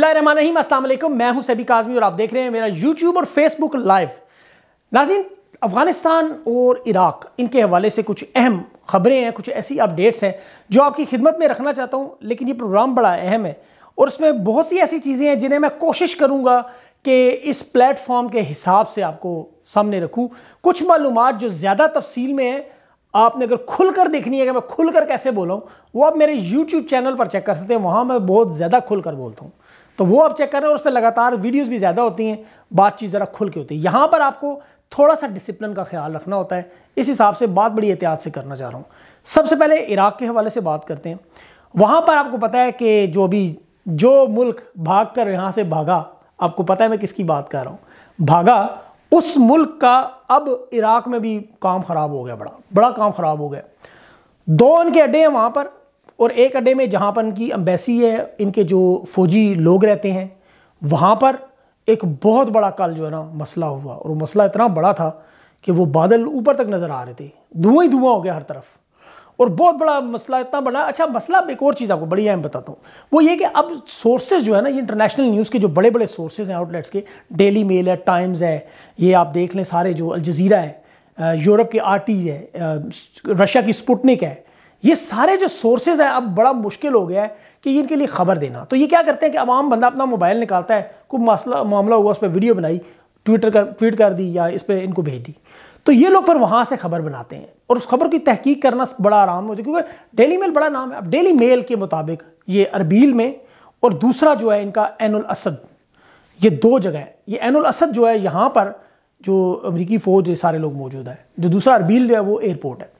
बसमिलीम असल मैं हूं सभी काजमी और आप देख रहे हैं मेरा यूट्यूब और फेसबुक लाइव नाजीन अफगानिस्तान और इराक़ इनके हवाले से कुछ अहम खबरें हैं कुछ ऐसी अपडेट्स हैं जो आपकी खिदमत में रखना चाहता हूं लेकिन ये प्रोग्राम बड़ा अहम है और इसमें बहुत सी ऐसी चीज़ें हैं जिन्हें मैं कोशिश करूँगा कि इस प्लेटफॉर्म के हिसाब से आपको सामने रखूँ कुछ मालूम जो ज़्यादा तफसील में है आपने अगर खुल कर देखनी है कि मैं खुल कर कैसे बोला हूँ वो आप मेरे यूट्यूब चैनल पर चेक कर सकते हैं वहाँ मैं बहुत ज़्यादा खुल कर बोलता हूँ तो वो आप चेक कर हैं और उस पर लगातार वीडियोज भी ज़्यादा होती हैं बातचीत ज़रा खुल के होती है यहाँ पर आपको थोड़ा सा डिसिप्लिन का ख्याल रखना होता है इस हिसाब से बात बड़ी एहतियात से करना चाह रहा हूँ सबसे पहले इराक़ के हवाले से बात करते हैं वहाँ पर आपको पता है कि जो अभी जो मुल्क भाग कर यहाँ से भागा आपको पता है मैं किसकी बात कर रहा हूँ भागा उस मुल्क का अब इराक़ में भी काम ख़राब हो गया बड़ा बड़ा काम ख़राब हो गया दो उनके अड्डे हैं वहाँ पर और एक अड्डे में जहाँ पर इनकी अम्बेसी है इनके जो फौजी लोग रहते हैं वहाँ पर एक बहुत बड़ा कल जो है ना मसला हुआ और वो मसला इतना बड़ा था कि वो बादल ऊपर तक नज़र आ रहे थे धुआं ही धुआं हो गया हर तरफ और बहुत बड़ा मसला इतना बड़ा अच्छा मसला एक और चीज़ आपको बड़ी अहम बताता हूँ वो ये कि अब सोर्सेज जो है ना ये इंटरनेशनल न्यूज़ के जो बड़े बड़े सोर्सेज हैं आउटलेट्स के डेली मेल है टाइम्स है ये आप देख लें सारे जो अलज़ीरा है यूरोप के आर है रशिया की स्पुटनिक है ये सारे जो सोर्सेज है अब बड़ा मुश्किल हो गया है कि इनके लिए खबर देना तो ये क्या करते हैं कि आवाम बंदा अपना मोबाइल निकालता है कोई मसला मामला हुआ उस पर वीडियो बनाई ट्विटर कर ट्वीट कर दी या इस पर इनको भेज दी तो ये लोग फिर वहाँ से खबर बनाते हैं और उस खबर की तहकीक करना बड़ा आराम हो जाए क्योंकि डेली मेल बड़ा नाम है अब डेली मेल के मुताबिक ये अरबील में और दूसरा जो है इनका एनुल असद ये दो जगह है ये एनुल असद जो है यहाँ पर जो अमरीकी फ़ौज सारे लोग मौजूद है जो दूसरा अरबील जो है वो एयरपोर्ट है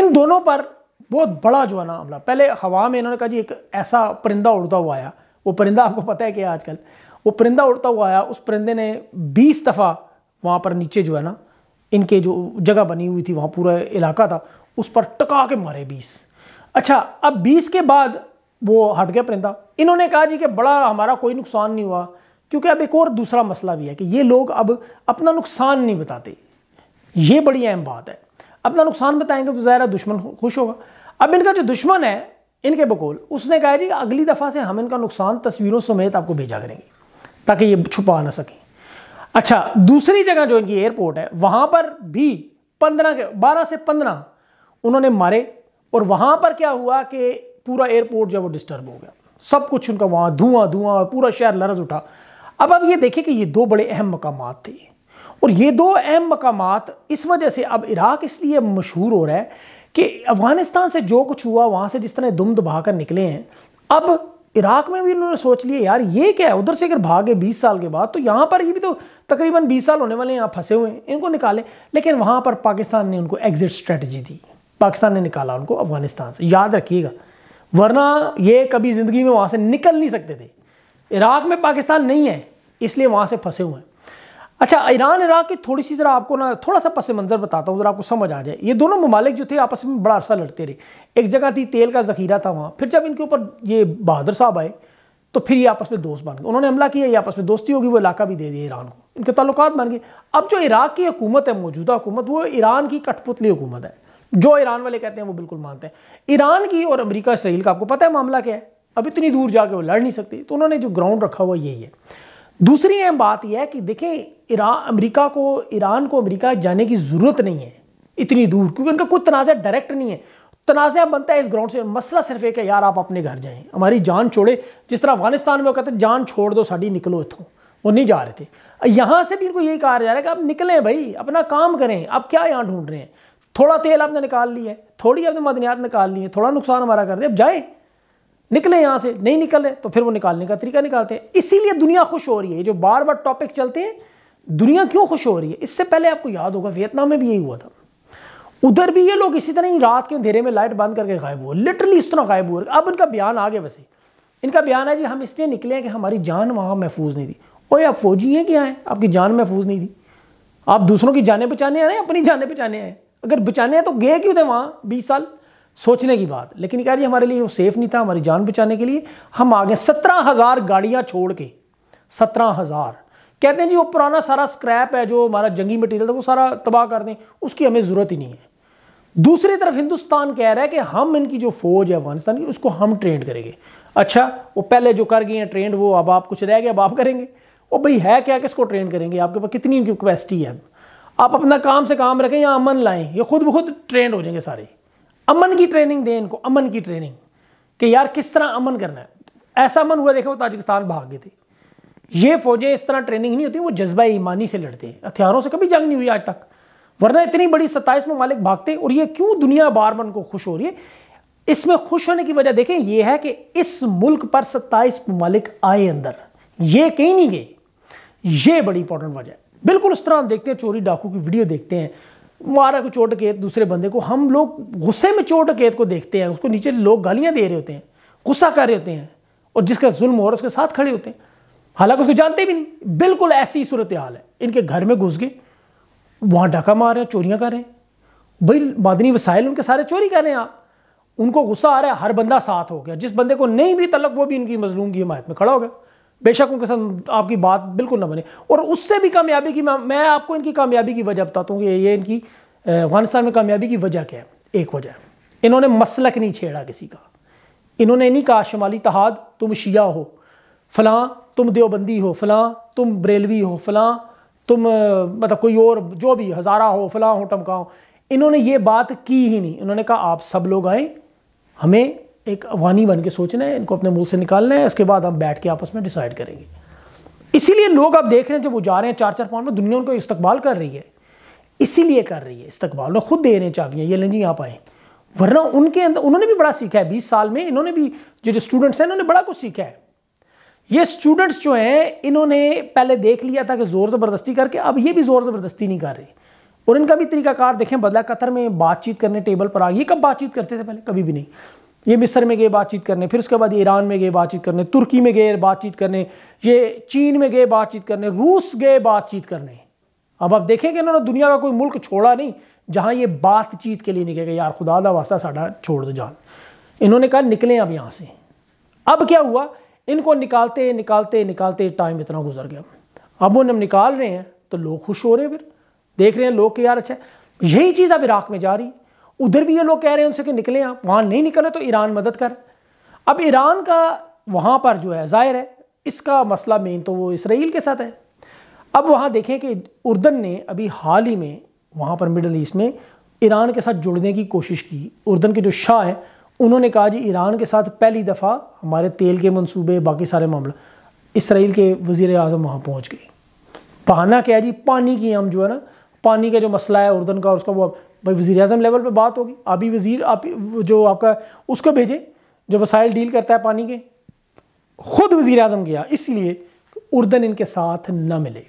इन दोनों पर बहुत बड़ा जो है ना हमला पहले हवा में इन्होंने कहा जी एक ऐसा परिंदा उड़ता हुआ आया वो परिंदा आपको पता है क्या आजकल वो परिंदा उड़ता हुआ आया उस परिंदे ने बीस दफ़ा वहाँ पर नीचे जो है ना इनके जो जगह बनी हुई थी वहाँ पूरा इलाका था उस पर टका के मारे बीस अच्छा अब बीस के बाद वो हट गया परिंदा इन्होंने कहा जी कि बड़ा हमारा कोई नुकसान नहीं हुआ क्योंकि अब एक और दूसरा मसला भी है कि ये लोग अब अपना नुकसान नहीं बताते ये बड़ी अहम बात है अपना नुकसान बताएंगे तो ज़ाहिर दुश्मन खुश होगा अब इनका जो दुश्मन है इनके बकोल उसने कहा जी अगली दफ़ा से हम इनका नुकसान तस्वीरों समेत आपको भेजा करेंगे ताकि ये छुपा ना सकें अच्छा दूसरी जगह जो इनकी एयरपोर्ट है वहां पर भी पंद्रह के बारह से पंद्रह उन्होंने मारे और वहां पर क्या हुआ कि पूरा एयरपोर्ट जो वो डिस्टर्ब हो गया सब कुछ उनका वहाँ धुआं धुआं और पूरा शहर लरज उठा अब अब ये देखिए कि ये दो बड़े अहम मकाम थे और ये दो अहम मकाम इस वजह से अब इराक इसलिए मशहूर हो रहा है कि अफगानिस्तान से जो कुछ हुआ वहाँ से जिस तरह दुम दबा कर निकले हैं अब इराक में भी उन्होंने सोच लिया यार ये क्या है उधर से अगर भागे 20 साल के बाद तो यहाँ पर ही भी तो तकरीबन 20 साल होने वाले हैं यहाँ फंसे हुए हैं इनको निकालें लेकिन वहाँ पर पाकिस्तान ने उनको एग्जिट स्ट्रेटजी दी पाकिस्तान ने निकाला उनको अफगानिस्तान से याद रखिएगा वरना ये कभी ज़िंदगी में वहाँ से निकल नहीं सकते थे इराक में पाकिस्तान नहीं है इसलिए वहाँ से फंसे हुए हैं अच्छा ईरान इराक की थोड़ी सी ज़रा आपको ना थोड़ा सा पस मंज़र बताता हूँ ज़रा आपको समझ आ जाए ये दोनों ममालिक जो थे आपस में बड़ा अरसा लड़ते रहे एक जगह थी तेल का ज़खीरा था वहाँ फिर जब इनके ऊपर ये बहादुर साहब आए तो फिर ये आपस में दोस्त बन गए उन्होंने हमला किया ये आपस में दोस्ती होगी वो इलाका भी दे दिया ईरान को इनके ताल्लुक बन गए अब जो इराक की हुकूमत है मौजूदा हुकूमत वो ईरान की कठपुतली हुकूमत है जो ईरान वाले कहते हैं वो बिल्कुल मानते हैं ईरान की और अमरीका इसराइल का आपको पता है मामला क्या है अब इतनी दूर जाके वो लड़ नहीं सकती तो उन्होंने जो ग्राउंड रखा हुआ यही है दूसरी अहम बात यह है कि देखें ईरान अमेरिका को ईरान को अमेरिका जाने की ज़रूरत नहीं है इतनी दूर क्योंकि उनका कोई तनाज़ डायरेक्ट नहीं है तनाज़ा बनता है इस ग्राउंड से मसला सिर्फ एक है यार आप अपने घर जाएं हमारी जान छोड़े जिस तरह अफगानिस्तान में वो कहते हैं जान छोड़ दो साड़ी निकलो इतों वो नहीं जा रहे थे यहाँ से भी इनको यही कहा जा रहा है कि आप निकलें भाई अपना काम करें आप क्या यहाँ ढूंढ रहे हैं थोड़ा तेल आपने निकाल लिया है थोड़ी आपने मदनियात निकाल ली है थोड़ा नुकसान हमारा कर दिया अब जाएँ निकले यहाँ से नहीं निकले तो फिर वो निकालने का तरीका निकालते हैं इसीलिए दुनिया खुश हो रही है जो बार बार टॉपिक चलते हैं दुनिया क्यों खुश हो रही है इससे पहले आपको याद होगा वियतनाम में भी यही हुआ था उधर भी ये लोग इसी तरह ही रात के अंधेरे में लाइट बंद करके गायब हुए लिटरली इस तरह गायब हुए अब इनका बयान आ गया वैसे इनका बयान है जी हम इसलिए निकले हैं कि हमारी जान वहाँ महफूज नहीं थी ओ आप फौजी हैं क्या है आपकी जान महफूज नहीं थी आप दूसरों की जाने बचाने आ रहे हैं अपनी जाने बचाने आए अगर बचाने हैं तो गए क्यों थे वहाँ बीस साल सोचने की बात लेकिन यार ये हमारे लिए वो सेफ नहीं था हमारी जान बचाने के लिए हम आ गए सत्रह हज़ार गाड़ियाँ छोड़ के सत्रह हज़ार कहते हैं जी वो पुराना सारा स्क्रैप है जो हमारा जंगी मटेरियल था वो सारा तबाह कर दें उसकी हमें ज़रूरत ही नहीं है दूसरी तरफ हिंदुस्तान कह रहा है कि हम इनकी जो फौज है अफगानिस्तान की उसको हम ट्रेंड करेंगे अच्छा वो पहले जो कर गए हैं ट्रेंड वो अब आप कुछ रह गए अब आप करेंगे वो भाई है क्या किसको ट्रेंड करेंगे आपके पास कितनी इनकी कैपेसिटी है आप अपना काम से काम रखें या अमन लाएं ये खुद ब खुद ट्रेंड हो जाएंगे सारे अमन की ट्रेनिंग दें इनको अमन की ट्रेनिंग कि यार किस तरह अमन करना है ऐसा अमन हुआ देखा वो ताजिकिस्तान भाग गए थे ये फौजें इस तरह ट्रेनिंग नहीं होती वो जज्बा ईमानी से लड़ते हैं हथियारों से कभी जंग नहीं हुई आज तक वरना इतनी बड़ी सत्ताईस ममालिक भागते और ये क्यों दुनिया बार बन को खुश हो रही है इसमें खुश होने की वजह देखें यह है कि इस मुल्क पर सत्ताईस ममालिक आए अंदर ये कहीं नहीं गए ये बड़ी इंपॉर्टेंट वजह है बिल्कुल उस तरह देखते हैं चोरी डाकू की वीडियो देखते हैं मारा को चोट केत दूसरे बंदे को हम लोग गुस्से में चोट केत को देखते हैं उसको नीचे लोग गालियाँ दे रहे होते हैं गुस्सा कर रहे होते हैं और जिसका जुल्म हो रहा है उसके साथ खड़े होते हैं हालांकि उसको जानते भी नहीं बिल्कुल ऐसी सूरत हाल है इनके घर में घुस गए वहाँ डाका मार रहे हैं चोरियाँ कर रहे हैं भाई मादनी वसाइल उनके सारे चोरी कर रहे हैं आप उनको गुस्सा आ रहा है हर बंदा साथ हो गया जिस बंदे को नहीं भी तलक वो भी इनकी मजलूम की हिमायत में खड़ा हो गया बेशक उनके साथ आपकी बात बिल्कुल ना बने और उससे भी कामयाबी की मैं आपको इनकी कामयाबी की वजह बताता हूँ कि ये इनकी अफगानिस्तान में कामयाबी की वजह क्या है एक वजह इन्होंने मसलक नहीं छेड़ा किसी का इन्होंने नहीं कहा शुमाली तहाद तुम शिया हो फलां तुम देवबंदी हो फलां तुम बरेलवी हो फलां तुम मतलब कोई और जो भी हज़ारा हो फलां हो टमका हो इन्होंने ये बात की ही नहीं उन्होंने कहा आप सब लोग आए हमें एक अफवानी बन के सोचना है इनको अपने मुंह से निकालना है इसके बाद हम बैठ के आपस में डिसाइड करेंगे इसीलिए लोग आप देख रहे हैं जब वो जा रहे हैं चार चार पाउंड में दुनिया उनको इस्तकबाल कर रही है इसीलिए कर रही है इस्तकबाल में खुद दे रहे हैं चाबियाँ ये लें जी आप आए वरना उनके अंदर उन्होंने भी बड़ा सीखा है बीस साल में इन्होंने भी जो जो स्टूडेंट्स हैं इन्होंने बड़ा कुछ सीखा है ये स्टूडेंट्स जो हैं इन्होंने पहले देख लिया था कि ज़ोर ज़बरदस्ती करके अब ये भी ज़ोर ज़बरदस्ती नहीं कर रहे और इनका भी तरीकाकार देखें बदला कतर में बातचीत करने टेबल पर आ गई कब बातचीत करते थे पहले कभी भी नहीं ये मिस्र में गए बातचीत करने फिर उसके बाद ईरान में गए बातचीत करने तुर्की में गए बातचीत करने ये चीन में गए बातचीत करने रूस गए बातचीत करने अब आप देखेंगे इन्होंने दुनिया का कोई मुल्क छोड़ा नहीं जहाँ ये बातचीत के लिए निकल गए यार खुदा दा वास्ता साढ़ा छोड़ दो जान इन्होंने कहा निकलें अब यहाँ से अब क्या हुआ इनको निकालते निकालते निकालते टाइम इतना गुजर गया अब वो हम निकाल रहे हैं तो लोग खुश हो रहे हैं फिर देख रहे हैं लोग कि यार अच्छा यही चीज़ अब इराक में जा रही है उधर भी ये लोग कह रहे हैं उनसे कि निकले आप वहां नहीं निकले तो ईरान मदद कर अब ईरान का वहां पर जो है जाहिर है इसका मसला मेन तो वो इसराइल के साथ है अब वहां देखें कि उर्दन ने अभी हाल ही में वहां पर मिडल ईस्ट में ईरान के साथ जुड़ने की कोशिश की उर्दन के जो शाह हैं उन्होंने कहा जी ईरान के साथ पहली दफ़ा हमारे तेल के मंसूबे बाकी सारे मामला इसराइल के वजीर अजम वहाँ पहुँच गए बहाना क्या है जी पानी की हम जो है ना पानी का जो मसला है उर्दन का उसका वो भाई वज़ी अजम लेवल पर बात होगी आबी वज़ी आप जो आपका उसको भेजें जो वसाइल डील करता है पानी के खुद वज़ी अजम गया इसलिए उर्दन इनके साथ न मिले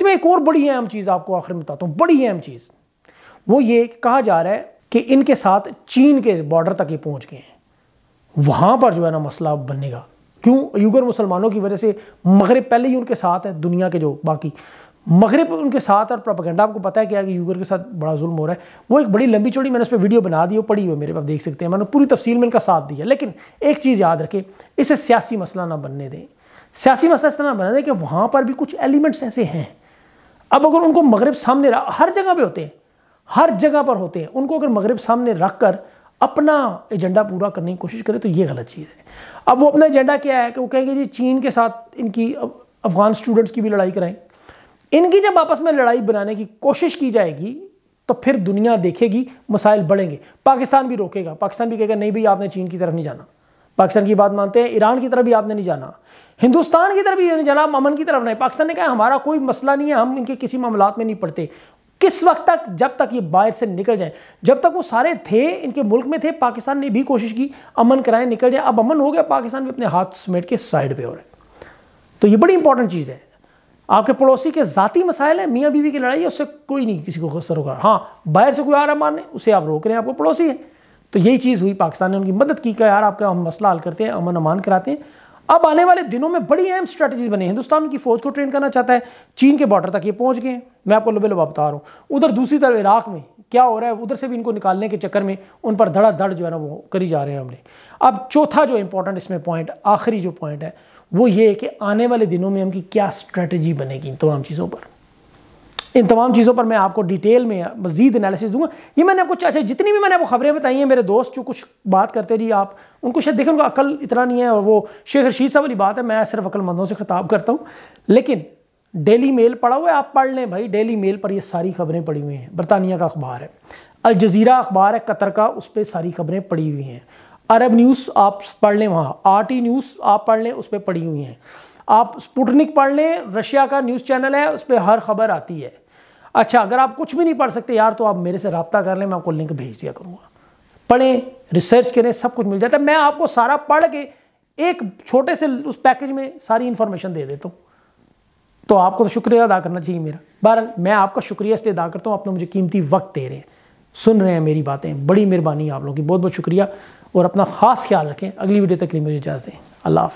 तो एक और बड़ी अहम चीज़ आपको आखिर में बताता हूँ बड़ी अहम चीज़ वो ये कहा जा रहा है कि इनके साथ चीन के बॉर्डर तक ये पहुंच गए हैं वहां पर जो है ना मसला बनेगा क्यों यूगर मुसलमानों की वजह से मगरब पहले ही उनके साथ है दुनिया के जो बाकी मगरब उनके साथ और प्रोपागेंडा आपको पता है क्या कि यूगर के साथ बड़ा जुल्म हो रहा है वो एक बड़ी लंबी चौड़ी मैंने उस पर वीडियो बना दी वो पड़ी हुई मेरे पास देख सकते हैं मैंने पूरी तफसील में इनका साथ दिया लेकिन एक चीज़ याद रखें इसे सियासी मसला ना बनने दें सियासी मसला इस तरह बना दें कि वहाँ पर भी कुछ एलिमेंट्स ऐसे हैं अब अगर उनको मगरब सामने हर जगह पर होते हैं हर जगह पर होते हैं उनको अगर मगरब सामने रख कर अपना एजेंडा पूरा करने की कोशिश करें तो ये गलत चीज़ है अब वो अपना एजेंडा क्या है कि वो कहेंगे जी चीन के साथ इनकी अफगान स्टूडेंट्स की भी लड़ाई कराएं इनकी जब आपस में लड़ाई बनाने की कोशिश की जाएगी तो फिर दुनिया देखेगी मसाइल बढ़ेंगे पाकिस्तान भी रोकेगा पाकिस्तान भी कहेगा नहीं भाई आपने चीन की तरफ नहीं जाना पाकिस्तान की बात मानते हैं ईरान की तरफ भी आपने नहीं जाना हिंदुस्तान की तरफ भी नहीं जाना आप अमन की तरफ नहीं पाकिस्तान ने कहा हमारा कोई मसला नहीं है हम इनके किसी मामला में नहीं पड़ते किस वक्त तक जब तक ये बाहर से निकल जाए जब तक वो सारे थे इनके मुल्क में थे पाकिस्तान ने भी कोशिश की अमन कराए निकल जाए अब अमन हो गया पाकिस्तान भी अपने हाथ समेट के साइड पे हो रहे तो ये बड़ी इंपॉर्टेंट चीज़ है आपके पड़ोसी के ज़ाती मसाइल हैं मियाँ बीवी की लड़ाई है उससे कोई नहीं किसी को सरोकार हाँ बाहर से कोई आ रहा मारने उसे आप रोक रहे हैं आपको पड़ोसी है तो यही चीज़ हुई पाकिस्तान ने उनकी मदद की कि यार आपका हम मसला हल करते हैं अमन अमान कराते हैं अब आने वाले दिनों में बड़ी अहम स्ट्रैटेजीज बनी हिंदुस्तान की फौज को ट्रेन करना चाहता है चीन के बॉर्डर तक ये पहुंच गए मैं आपको लुबे लुबा बता रहा हूं उधर दूसरी तरफ इराक में क्या हो रहा है उधर से भी इनको निकालने के चक्कर में उन पर धड़ाधड़ जो है ना वो करी जा रहे हैं हमने अब चौथा जो इंपॉर्टेंट इसमें पॉइंट आखिरी जो पॉइंट है वो ये कि आने वाले दिनों में हमकी क्या स्ट्रैटेजी बनेगी इन तमाम चीज़ों पर इन तमाम चीज़ों पर मैं आपको डिटेल में मजीद एनालिसिस दूंगा ये मैंने आपको अच्छा जितनी भी मैंने आपको खबरें बताई हैं मेरे दोस्त जो कुछ बात करते जी आप उनको शायद देखें उनका अकल इतना नहीं है और वो शेख रशीद साहब वाली बात है मैं सिर्फ अकलमंदों से खिताब करता हूँ लेकिन डेली मेल पढ़ा हुआ है आप पढ़ लें भाई डेली मेल पर ये सारी खबरें पड़ी हुई हैं बरतानिया का अखबार है अल जजीरा अखबार है कतर का उस पर सारी खबरें पड़ी हुई हैं अरब न्यूज़ आप पढ़ लें वहाँ आर टी न्यूज़ आप पढ़ लें उस पर पड़ी हुई हैं आप स्पुटनिक पढ़ लें रशिया का न्यूज़ चैनल है उस पर हर खबर आती है अच्छा अगर आप कुछ भी नहीं पढ़ सकते यार तो आप मेरे से रबता कर लें मैं आपको लिंक भेज दिया करूँगा पढ़ें रिसर्च करें सब कुछ मिल जाता है मैं आपको सारा पढ़ के एक छोटे से उस पैकेज में सारी इन्फॉर्मेशन दे देता हूँ तो आपको तो शुक्रिया अदा करना चाहिए मेरा बहरहाल मैं आपका शुक्रिया इसलिए अदा करता हूँ आपने मुझे कीमती वक्त दे रहे हैं सुन रहे हैं मेरी बातें बड़ी मेहरबानी आप लोगों की बहुत बहुत शुक्रिया और अपना खास ख्याल रखें अगली वीडियो तक के लिए मुझे इजाज़ दें अल्लाह